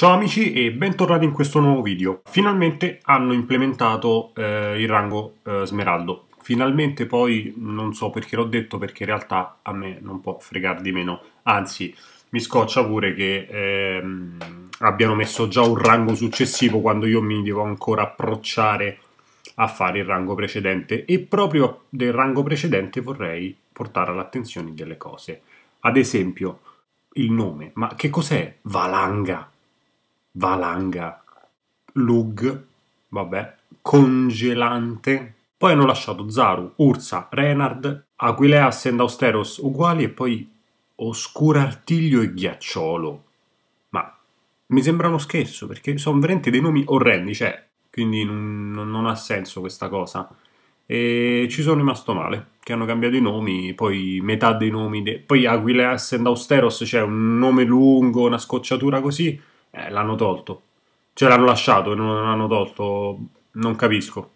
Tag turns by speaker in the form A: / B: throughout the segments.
A: Ciao amici e bentornati in questo nuovo video. Finalmente hanno implementato eh, il rango eh, smeraldo. Finalmente poi non so perché l'ho detto perché in realtà a me non può fregar di meno. Anzi, mi scoccia pure che ehm, abbiano messo già un rango successivo quando io mi devo ancora approcciare a fare il rango precedente e proprio del rango precedente vorrei portare all'attenzione delle cose. Ad esempio, il nome, ma che cos'è Valanga? valanga, lug, vabbè, congelante. Poi hanno lasciato Zaru, Ursa, Renard, Aquileas e Austeros uguali e poi Oscura Artiglio e Ghiacciolo. Ma mi sembra uno scherzo perché sono veramente dei nomi orrendi, cioè, quindi non, non ha senso questa cosa. E ci sono rimasto male, che hanno cambiato i nomi, poi metà dei nomi... De... Poi Aquilea, Sendausteros c'è cioè un nome lungo, una scocciatura così eh, l'hanno tolto. Cioè l'hanno lasciato e non l'hanno tolto, non capisco.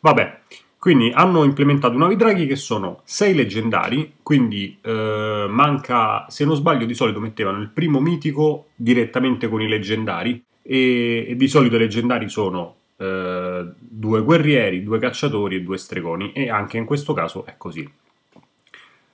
A: Vabbè, quindi hanno implementato nuovi draghi che sono 6 leggendari, quindi eh, manca, se non sbaglio di solito mettevano il primo mitico direttamente con i leggendari e, e di solito i leggendari sono eh, due guerrieri, due cacciatori e due stregoni e anche in questo caso è così.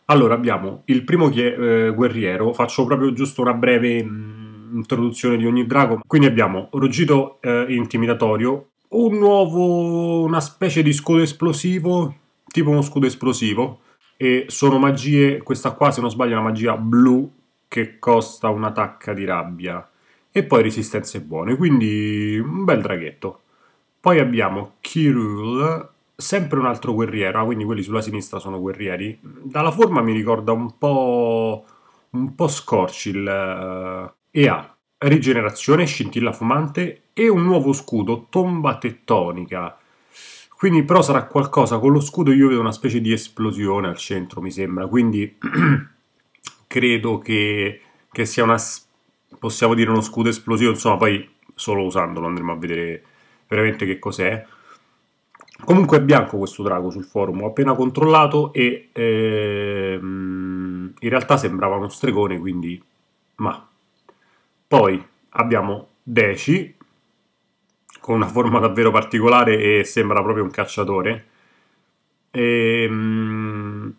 A: Allora abbiamo il primo eh, guerriero, faccio proprio giusto una breve... Mh, mm, introduzione di ogni drago. Quindi abbiamo ruggito eh, intimidatorio, un nuovo, una specie di scudo esplosivo, tipo uno scudo esplosivo, e sono magie, questa qua se non sbaglio è una magia blu che costa un'attacca di rabbia e poi resistenze buone, quindi un bel draghetto. Poi abbiamo Kirul, sempre un altro guerriero, ah, quindi quelli sulla sinistra sono guerrieri. Dalla forma mi ricorda un po', un po Scorchil, eh, e ha rigenerazione, scintilla fumante e un nuovo scudo, tomba tettonica. Quindi però sarà qualcosa, con lo scudo io vedo una specie di esplosione al centro mi sembra, quindi credo che, che sia una, possiamo dire uno scudo esplosivo, insomma poi solo usandolo andremo a vedere veramente che cos'è. Comunque è bianco questo drago sul forum, ho appena controllato e ehm, in realtà sembrava uno stregone, quindi ma poi abbiamo Deci, con una forma davvero particolare e sembra proprio un cacciatore. E, ehm, mh,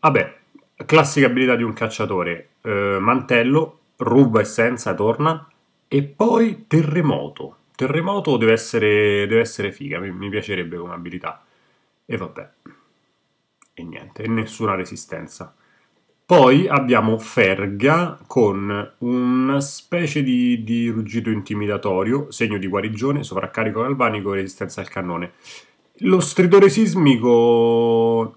A: vabbè, classica abilità di un cacciatore, eh, mantello, ruba essenza e torna, e poi terremoto. Terremoto deve essere, deve essere figa, mi, mi piacerebbe come abilità. E vabbè, e niente, e nessuna resistenza. Poi abbiamo Ferga con una specie di, di ruggito intimidatorio, segno di guarigione, sovraccarico galvanico e resistenza al cannone. Lo stridore sismico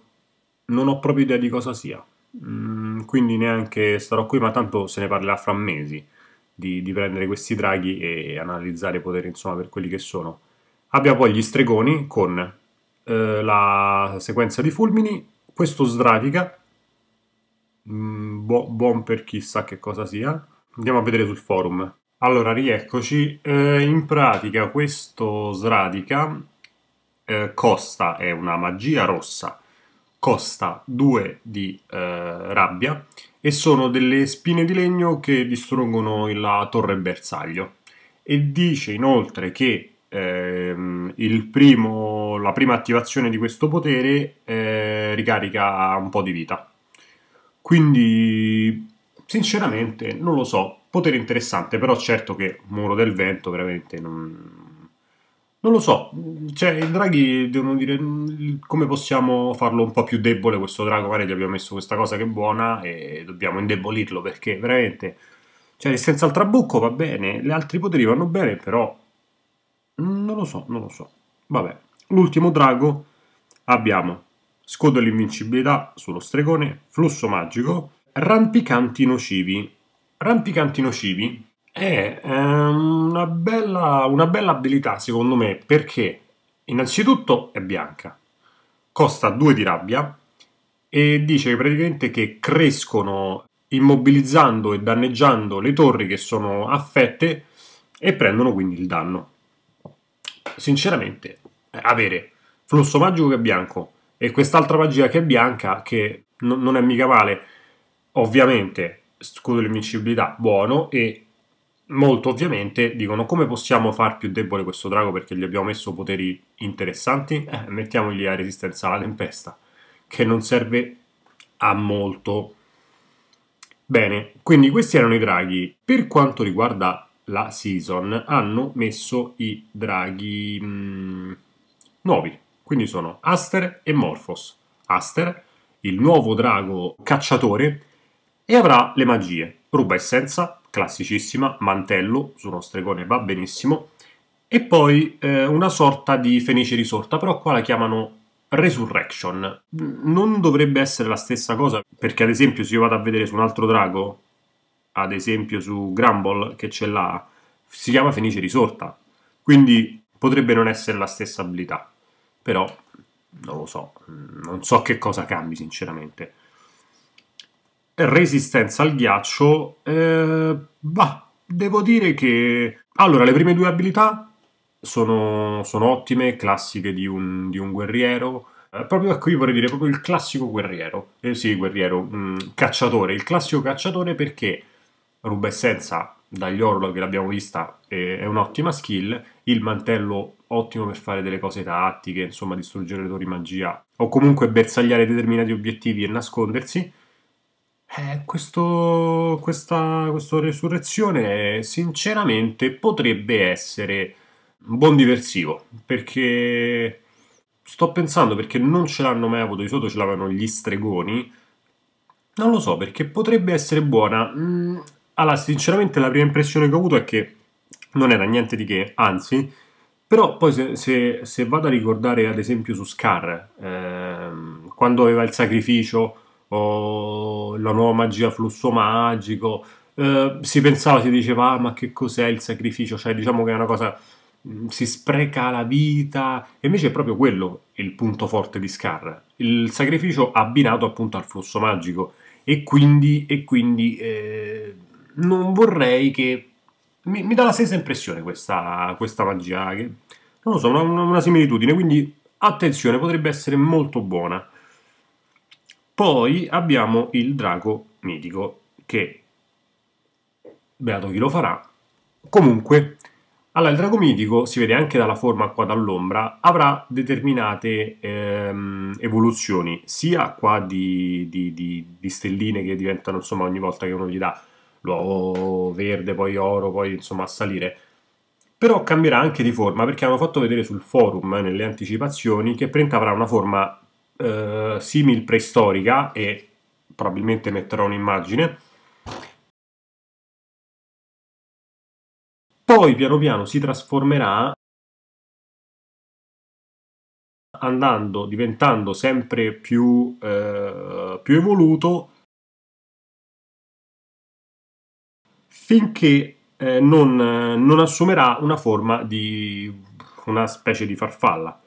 A: non ho proprio idea di cosa sia, mm, quindi neanche starò qui, ma tanto se ne parlerà fra mesi di, di prendere questi draghi e analizzare i poteri insomma, per quelli che sono. Abbiamo poi gli stregoni con eh, la sequenza di fulmini, questo sdratica mh, mm, bo- buon per chissà che cosa sia. Andiamo a vedere sul forum. Allora, rieccoci. Eh, in pratica questo Sradica eh, costa, è una magia rossa, costa 2 di eh, rabbia e sono delle spine di legno che distruggono la torre bersaglio. E dice inoltre che ehm, primo, la prima attivazione di questo potere eh, ricarica un po' di vita. Quindi, sinceramente, non lo so. Potere interessante, però certo che Muro del Vento veramente non... non lo so. Cioè, i Draghi, devono dire, come possiamo farlo un po' più debole questo drago? Magari gli abbiamo messo questa cosa che è buona e dobbiamo indebolirlo perché veramente... Cioè, senza il trabucco va bene, gli altri poteri vanno bene, però... Non lo so, non lo so. Vabbè, l'ultimo drago abbiamo Scudo l'invincibilità sullo stregone, flusso magico, rampicanti nocivi. Rampicanti nocivi è ehm, una bella, una bella abilità secondo me perché innanzitutto è bianca, costa 2 di rabbia e dice praticamente che crescono immobilizzando e danneggiando le torri che sono affette e prendono quindi il danno. Sinceramente, avere flusso magico che è bianco, e quest'altra magia che è bianca che n- non è mica male ovviamente scudo dell'invincibilità buono e molto ovviamente dicono come possiamo far più debole questo drago perché gli abbiamo messo poteri interessanti eh, mettiamogli la resistenza alla tempesta che non serve a molto bene quindi questi erano i draghi per quanto riguarda la season hanno messo i draghi mh, mm, nuovi quindi sono Aster e Morphos. Aster, il nuovo drago cacciatore, e avrà le magie. Ruba essenza, classicissima, mantello, su uno stregone va benissimo, e poi eh, una sorta di fenice risorta, però qua la chiamano Resurrection. Non dovrebbe essere la stessa cosa, perché ad esempio se io vado a vedere su un altro drago, ad esempio su Grumble, che ce l'ha, si chiama Fenice Risorta. Quindi potrebbe non essere la stessa abilità però non lo so, mm, non so che cosa cambi sinceramente. Resistenza al ghiaccio, eh, bah, devo dire che... Allora, le prime due abilità sono, sono ottime, classiche di un, di un guerriero, eh, proprio ecco io vorrei dire proprio il classico guerriero, eh sì guerriero, mh, mm, cacciatore, il classico cacciatore perché ruba essenza dagli Orlog che l'abbiamo vista eh, è un'ottima skill il mantello ottimo per fare delle cose tattiche, insomma distruggere le torri magia o comunque bersagliare determinati obiettivi e nascondersi. Eh, questo, questa, questa resurrezione sinceramente potrebbe essere un buon diversivo perché sto pensando perché non ce l'hanno mai avuto di sotto ce l'avevano gli stregoni non lo so perché potrebbe essere buona mm, allora sinceramente la prima impressione che ho avuto è che non era niente di che, anzi, però poi se, se, se vado a ricordare ad esempio su Scar, ehm, quando aveva il sacrificio o la nuova magia flusso magico, eh, si pensava, si diceva, ah, ma che cos'è il sacrificio? Cioè diciamo che è una cosa, mm, si spreca la vita, e invece è proprio quello il punto forte di Scar, il sacrificio abbinato appunto al flusso magico, e quindi, e quindi eh, non vorrei che mi, mi dà la stessa impressione questa, questa magia, che non lo so, una, una similitudine, quindi attenzione, potrebbe essere molto buona. Poi abbiamo il drago mitico, che beato chi lo farà. Comunque, allora il drago mitico, si vede anche dalla forma qua dall'ombra, avrà determinate ehm, evoluzioni, sia qua di, di, di, di stelline che diventano, insomma, ogni volta che uno gli dà l'uovo verde, poi oro, poi insomma a salire. Però cambierà anche di forma perché hanno fatto vedere sul forum, eh, nelle anticipazioni, che Print avrà una forma eh, simil preistorica e probabilmente metterò un'immagine. Poi piano piano si trasformerà andando, diventando sempre più, eh, più evoluto finché eh, non, eh, non assumerà una forma di una specie di farfalla.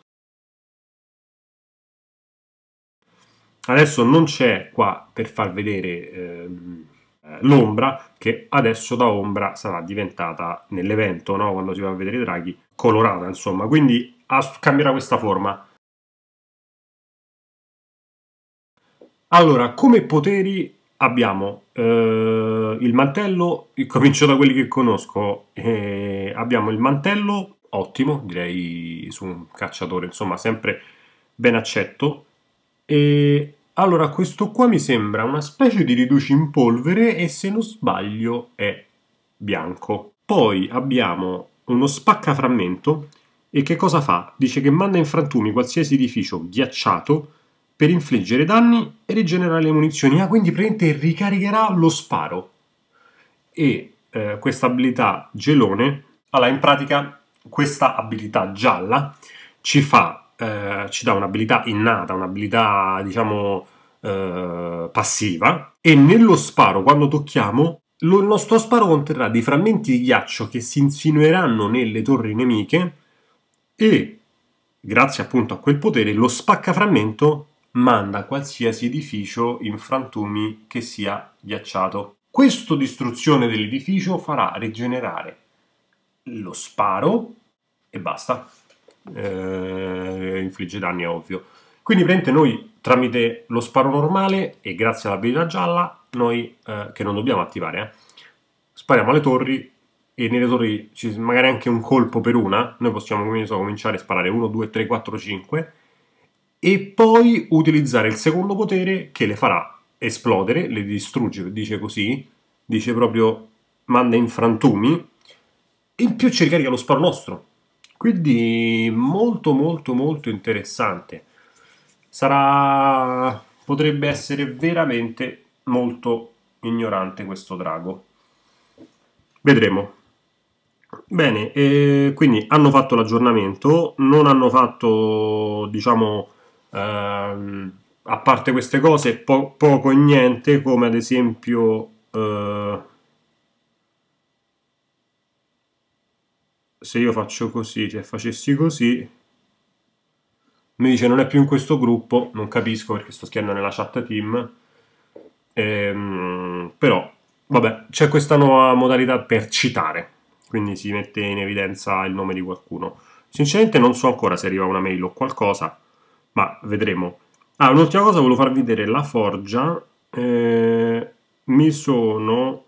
A: Adesso non c'è qua per far vedere ehm, eh, l'ombra, che adesso da ombra sarà diventata nell'evento, no? quando si va a vedere i draghi, colorata, insomma. Quindi cambierà questa forma. Allora, come poteri abbiamo eh, il mantello, comincio da quelli che conosco, eh, abbiamo il mantello ottimo, direi su un cacciatore, insomma sempre ben accetto. E allora questo qua mi sembra una specie di riduci in polvere e se non sbaglio è bianco. Poi abbiamo uno spaccaframmento e che cosa fa? Dice che manda in frantumi qualsiasi edificio ghiacciato per infliggere danni e rigenerare le munizioni. Ah, quindi praticamente ricaricherà lo sparo. E eh, questa abilità gelone, allora in pratica questa abilità gialla ci fa, eh, ci dà un'abilità innata, un'abilità diciamo eh, passiva e nello sparo quando tocchiamo lo, il nostro sparo conterrà dei frammenti di ghiaccio che si insinueranno nelle torri nemiche e grazie appunto a quel potere lo spaccaframmento manda qualsiasi edificio in frantumi che sia ghiacciato. Questa distruzione dell'edificio farà rigenerare lo sparo e basta. Eh, infligge danni, è ovvio. Quindi praticamente noi tramite lo sparo normale e grazie all'abilità gialla, noi eh, che non dobbiamo attivare, eh, spariamo alle torri e nelle torri magari anche un colpo per una, noi possiamo so, cominciare a sparare 1, 2, 3, 4, 5 e poi utilizzare il secondo potere che le farà esplodere, le distrugge, dice così, dice proprio manda in frantumi, in più ci ricarica lo sparo nostro. Quindi molto molto molto interessante. Sarà... potrebbe essere veramente molto ignorante questo drago. Vedremo. Bene, eh, quindi hanno fatto l'aggiornamento, non hanno fatto, diciamo, Uh, a parte queste cose, po- poco e niente, come ad esempio... Uh, se io faccio così, se facessi così, mi dice non è più in questo gruppo, non capisco perché sto schiando nella chat team, ehm, però vabbè, c'è questa nuova modalità per citare, quindi si mette in evidenza il nome di qualcuno. Sinceramente non so ancora se arriva una mail o qualcosa, ma vedremo. Ah, un'ultima cosa, volevo farvi vedere la forgia. Eh, mi sono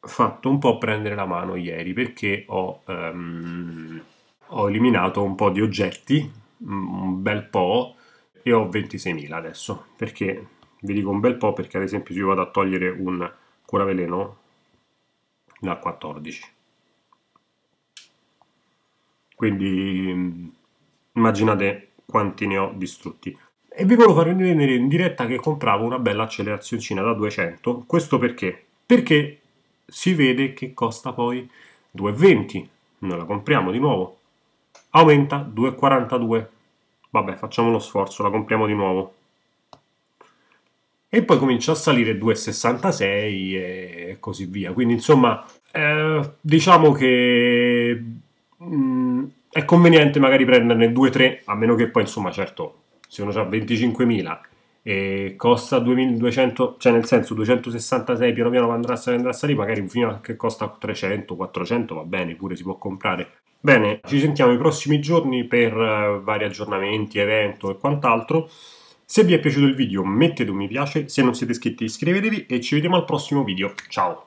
A: fatto un po' prendere la mano ieri perché ho, ehm, ho eliminato un po' di oggetti, mm, un bel po', e ho 26.000 adesso, perché vi dico un bel po' perché ad esempio se io vado a togliere un curaveleno da 14 quindi mm, immaginate quanti ne ho distrutti. E vi volevo far vedere in diretta che compravo una bella accelerazioncina da 200. Questo perché? Perché si vede che costa poi 2,20. Noi la compriamo di nuovo. Aumenta 2,42. Vabbè, facciamo lo sforzo, la compriamo di nuovo. E poi comincia a salire 2,66 e così via. Quindi insomma, eh, diciamo che... Mh, mm, è conveniente magari prenderne 2-3, a meno che poi insomma certo, se uno ha 25.000 e costa 2200, cioè nel senso 266 piano piano andrà a salire, andrà a salire, magari fino a che costa 300, 400 va bene, pure si può comprare. Bene, ci sentiamo i prossimi giorni per uh, vari aggiornamenti, evento e quant'altro. Se vi è piaciuto il video mettete un mi piace, se non siete iscritti iscrivetevi e ci vediamo al prossimo video. Ciao!